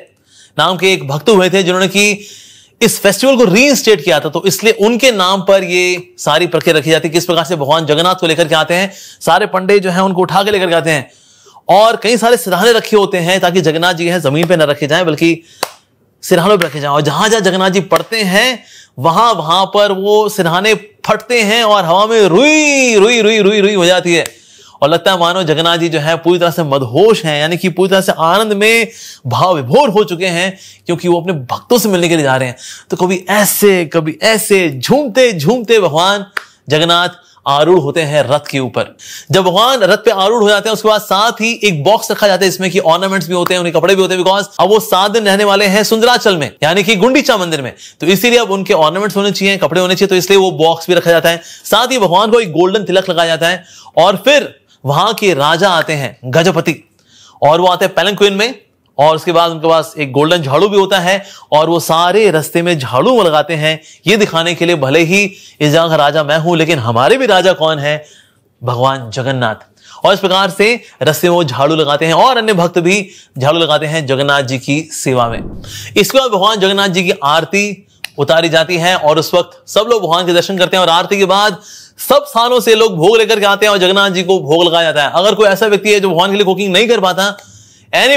नाम के एक भक्त हुए थे जिन्होंने की इस फेस्टिवल को रीइंस्टेट किया था तो इसलिए उनके नाम पर ये सारी प्रक्रिया रखी जाती है किस प्रकार से भगवान जगन्नाथ को लेकर के आते हैं सारे पंडे जो हैं उनको उठा के लेकर के आते हैं और कई सारे सिरहाने रखे होते हैं ताकि जगन्नाथ जी हैं जमीन पर न रखे जाए बल्कि सिरहानों पर रखे जाए और जहां जहां जगन्नाथ जी पढ़ते हैं वहां वहां पर वो सिरहाने फटते हैं और हवा में रुई रुई रुई रुई रुई हो जाती है और लगता है मानो जगन्नाथ जी जो है पूरी तरह से मदहोश हैं यानी कि पूरी तरह से आनंद में भाव विभोर हो चुके हैं क्योंकि वो अपने भक्तों से मिलने के लिए जा रहे हैं तो कभी ऐसे कभी ऐसे झूमते झूमते भगवान जगन्नाथ आरूढ़ होते हैं रथ के ऊपर जब भगवान रथ पे आरूढ़ हो जाते हैं उसके बाद साथ ही एक बॉक्स रखा जाता है इसमें कि ऑर्नामेंट्स भी होते हैं उनके कपड़े भी होते हैं बिकॉज अब वो सात दिन रहने वाले हैं सुंदराचल में यानी कि गुंडीचा मंदिर में तो इसीलिए अब उनके ऑर्नामेंट्स होने चाहिए कपड़े होने चाहिए तो इसलिए वो बॉक्स भी रखा जाता है साथ ही भगवान को एक गोल्डन तिलक लगाया जाता है और फिर वहां के राजा आते हैं गजपति और वो आते हैं पैलंक्विन में और उसके बाद उनके पास एक गोल्डन झाड़ू भी होता है और वो सारे रस्ते में झाड़ू लगाते हैं ये दिखाने के लिए भले ही इस जगह का राजा मैं हूं लेकिन हमारे भी राजा कौन है भगवान जगन्नाथ और इस प्रकार से रस्ते में वो झाड़ू लगाते हैं और अन्य भक्त भी झाड़ू लगाते हैं जगन्नाथ जी की सेवा में इसके बाद भगवान जगन्नाथ जी की आरती उतारी जाती है और उस वक्त सब लोग भगवान के दर्शन करते हैं और आरती के बाद सब स्थानों से लोग भोग लेकर के आते हैं और जगन्नाथ जी को भोग लगाया जाता है अगर कोई ऐसा व्यक्ति है जो भगवान के लिए कुकिंग नहीं कर पाता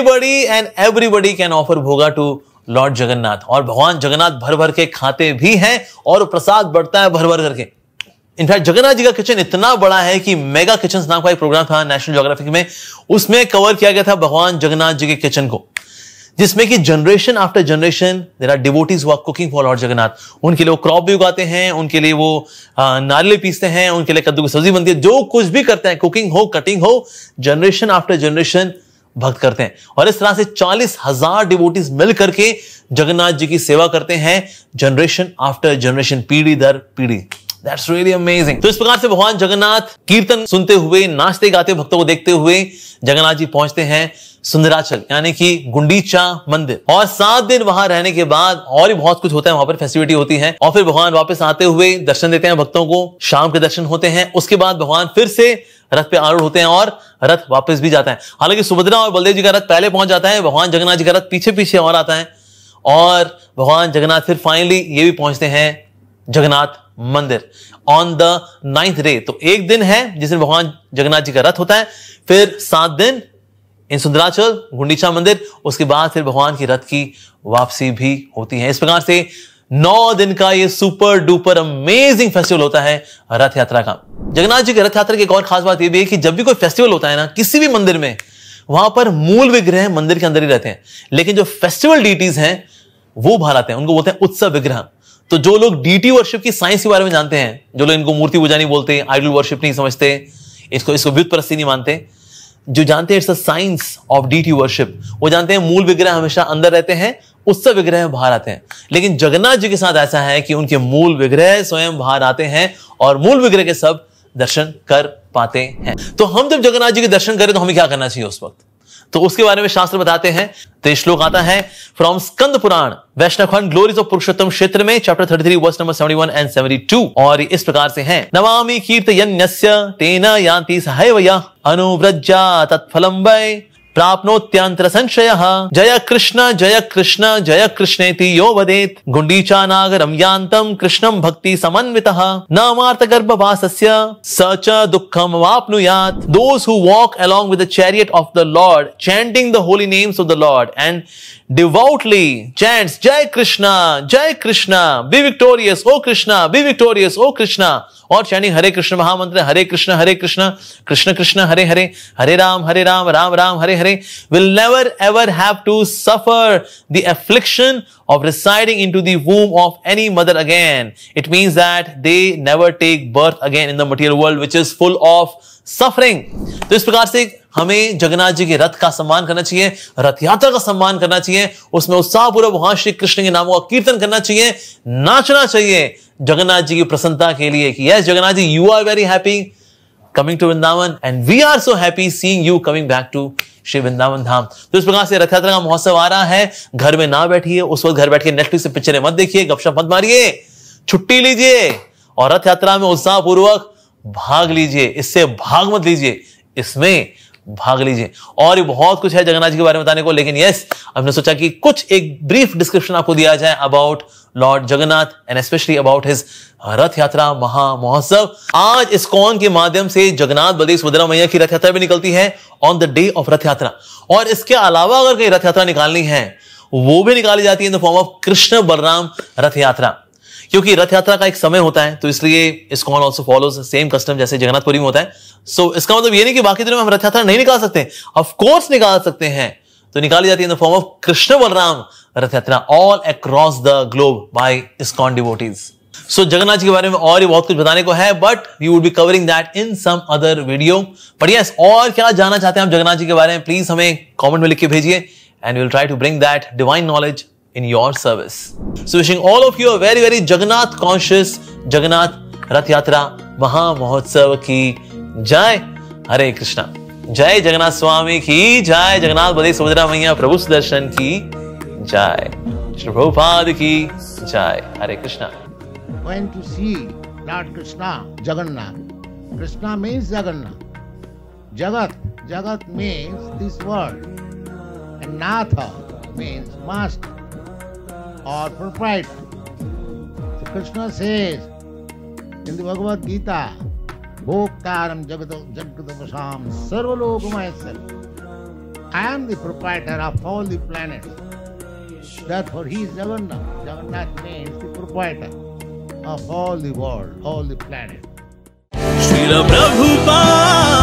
buddy and everybody can offer bhoga to Lord Jagannath और भगवान जगन्नाथ भर भर के खाते भी हैं और प्रसाद बढ़ता है भर भर करके इनफैक्ट जगन्नाथ जी का किचन इतना बड़ा है कि मेगा किचन नाम का एक प्रोग्राम था नेशनल ज्योग्राफिक में उसमें कवर किया गया था भगवान जगन्नाथ जी के किचन को जिसमें कि generation after generation there are devotees हुआ कुकिंग फॉर लॉर्ड जगन्नाथ उनके लिए वो क्रॉप भी उगाते हैं उनके लिए वो नारियल पीसते हैं उनके लिए कद्दू की सब्जी बनती है जो कुछ भी करते हैं कुकिंग हो कटिंग हो जनरेशन आफ्टर जनरेशन भक्त करते हैं और इस तरह से चालीस हजार डिवोटीज मिल करके जगन्नाथ जी की सेवा करते हैं जनरेशन आफ्टर जनरेशन पीढ़ी दर पीढ़ी दैट्स रियली अमेजिंग तो इस प्रकार से भगवान जगन्नाथ कीर्तन सुनते हुए नाचते गाते भक्तों को देखते हुए जगन्नाथ जी पहुंचते हैं सुंदराचल यानी कि गुंडीचा मंदिर और सात दिन वहां रहने के बाद और भी बहुत कुछ होता है वहां पर फेस्टिविटी होती है और फिर भगवान वापस आते हुए दर्शन देते हैं भक्तों को शाम के दर्शन होते हैं उसके बाद भगवान फिर से रथ पे आरूढ़ होते हैं और रथ वापस भी जाता है हालांकि सुभद्रा और बलदेव जी का रथ पहले पहुंच जाता है भगवान जगन्नाथ जी का रथ पीछे पीछे और आता है और भगवान जगन्नाथ फिर फाइनली ये भी पहुंचते हैं जगन्नाथ मंदिर ऑन द नाइन्थ डे तो एक दिन है जिस दिन भगवान जगन्नाथ जी का रथ होता है फिर सात दिन इन सुंदराचल गुंडीचा मंदिर उसके बाद फिर भगवान की रथ की वापसी भी होती है इस प्रकार से नौ दिन का ये सुपर डुपर अमेजिंग फेस्टिवल होता है रथ यात्रा का जगन्नाथ जी के रथ यात्रा की एक और खास बात यह भी है कि जब भी कोई फेस्टिवल होता है ना किसी भी मंदिर में वहां पर मूल विग्रह मंदिर के अंदर ही रहते हैं लेकिन जो फेस्टिवल डीटीज हैं वो बाहर आते हैं उनको बोलते हैं उत्सव विग्रह तो जो लोग डीटी वर्शिप की साइंस के बारे में जानते हैं जो लोग इनको मूर्ति पूजा नहीं बोलते आइडल वर्शिप नहीं समझते इसको इसको व्युत परस्ती नहीं मानते जो जानते हैं it's a science of deity worship वो जानते हैं मूल विग्रह हमेशा अंदर रहते हैं उत्सव विग्रह बाहर आते हैं लेकिन जगन्नाथ जी के साथ ऐसा है कि उनके मूल विग्रह स्वयं बाहर आते हैं और मूल विग्रह के सब दर्शन कर पाते हैं तो हम जब जगन्नाथ जी के दर्शन करें तो हमें क्या करना चाहिए उस वक्त तो उसके बारे में शास्त्र बताते हैं तो श्लोक आता है from Skanda Purana Vaishnavkhand glories of Purushottam Kshetra में chapter thirty three verse number seventy one and seventy two और इस प्रकार से हैं नवामी कीर्तयन्यस्य तेना या सहैवया अनुव्रज्या प्राप्नोत्यंत्र संशय जय कृष्ण जय कृष्ण जय कृष्णेति यो वदेत गुंडीचा नागरम यांतम कृष्णम भक्ति समन्वित न गर्भ वास स च दुःखम those who walk along with the chariot of the Lord chanting the holy names of the Lord and devoutly chants Jai Krishna, Jai Krishna, be victorious, O Krishna, be victorious, O Krishna, or chanting Hare Krishna Mahamantra, Hare Krishna, Hare Krishna, Krishna Krishna, Hare Hare, Hare Ram, Hare Ram, Ram Ram, Hare Hare, will never ever have to suffer the affliction of residing into the womb of any mother again. It means that they never take birth again in the material world, which is full of suffering तो इस प्रकार से हमें जगन्नाथ जी के रथ का सम्मान करना चाहिए रथ यात्रा का सम्मान करना चाहिए उसमें उत्साहपूर्वक वहां श्री कृष्ण के नामों का कीर्तन करना चाहिए नाचना चाहिए जगन्नाथ जी की प्रसन्नता के लिए कि yes Jagannath ji you are very happy coming to Vrindavan and we are so happy seeing you coming back to Shri Vrindavan Dham तो इस प्रकार से रथ यात्रा का महोत्सव आ रहा है घर में ना बैठिए उस वक्त घर बैठ के नेटफ्लिक्स से पिक्चरें मत देखिए गपशप मत मारिए छुट्टी लीजिए और रथ यात्रा में उत्साहपूर्वक भाग लीजिए इससे भाग मत लीजिए इसमें भाग लीजिए और ये बहुत कुछ है जगन्नाथ जी के बारे में बताने को लेकिन यस हमने सोचा कि कुछ एक ब्रीफ डिस्क्रिप्शन आपको दिया जाए about Lord Jagannath and specially about his Rath Yatra महा महोत्सव आज कौन के माध्यम से जगन्नाथ बलदेव सुभद्रा मैया की रथ यात्रा भी निकलती है ऑन द डे ऑफ रथ यात्रा और इसके अलावा अगर कहीं रथ यात्रा निकालनी है वो भी निकाली जाती है in the form of Krishna Balram Rath Yatra क्योंकि रथ यात्रा का एक समय होता है तो इसलिए ISKCON also follow same custom जैसे जगन्नाथपुरी में होता है सो so, इसका मतलब ये नहीं कि बाकी दिनों में हम रथ यात्रा नहीं निकाल सकते ऑफकोर्स निकाल सकते हैं तो निकाली जाती है in the form of Krishna Balram Rath Yatra all across the globe by ISKCON devotees so Jagannath ji के बारे में और भी बहुत कुछ बताने को है but we would be covering that in some other video but yes और क्या जानना चाहते हैं आप जगन्नाथ जी के बारे में प्लीज हमें कॉमेंट में लिख के भेजिए and will try to bring that divine knowledge in your service. So wishing all of you a very very Jagannath conscious Jagannath Rath Yatra Maha Mahotsav ki Jai Hare Krishna. Jai Jagannath Swami ki Jai Jagannath Bade Subhadra Maya Prabhu Sudarshan ki Jai. Shri Prabhupada ki Jai Hare Krishna. When to see Lord Krishna, Jagannath. Krishna means Jagannath. Jagat, Jagat means this world. And Natha means master. or purified. So Krishna says in the Bhagavad Gita, Bhoktaram Jagadapasam Sarvalokumayasar. I am the proprietor of all the planets. Therefore, he is Jagannath. Jagannath means the proprietor of all the world, all the planets. Srila Prabhupada